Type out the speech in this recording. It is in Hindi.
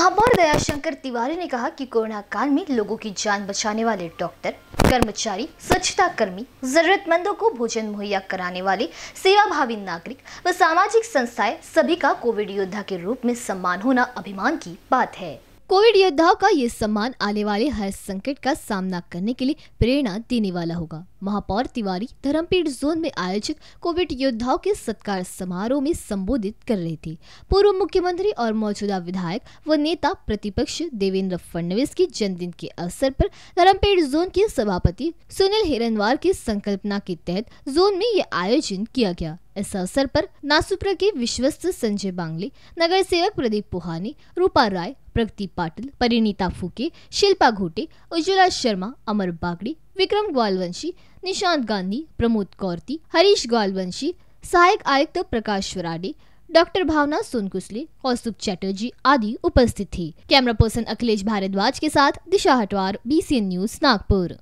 महापौर दयाशंकर तिवारी ने कहा कि कोरोना काल में लोगों की जान बचाने वाले डॉक्टर कर्मचारी स्वच्छता कर्मी जरूरतमंदों को भोजन मुहैया कराने वाले सेवाभावी नागरिक व सामाजिक संस्थाएं सभी का कोविड योद्धा के रूप में सम्मान होना अभिमान की बात है कोविड योद्धाओं का ये सम्मान आने वाले हर संकट का सामना करने के लिए प्रेरणा देने वाला होगा महापौर तिवारी धर्मपीठ जोन में आयोजित कोविड योद्धाओं के सत्कार समारोह में संबोधित कर रहे थे पूर्व मुख्यमंत्री और मौजूदा विधायक व नेता प्रतिपक्ष देवेंद्र फडणवीस की जन्मदिन के अवसर पर धर्मपीठ जोन के सभापति सुनील हिरनवार के संकल्पना के तहत जोन में ये आयोजन किया गया इस अवसर पर नासुप्रा के विश्वस्त संजय बांगले नगर सेवक प्रदीप पुहानी रूपा राय प्रगति पाटिल परिणीता फूके शिल्पा घोटे उज्ज्वला शर्मा अमर बागड़ी विक्रम ग्वालवंशी निशांत गांधी प्रमोद कौरती हरीश ग्वालवंशी सहायक आयुक्त प्रकाश वराडे डॉक्टर भावना सोनकुसले कौस्तुभ चैटर्जी आदि उपस्थित थे कैमरा पर्सन अखिलेश भारद्वाज के साथ दिशा हटवार बीसीएन न्यूज नागपुर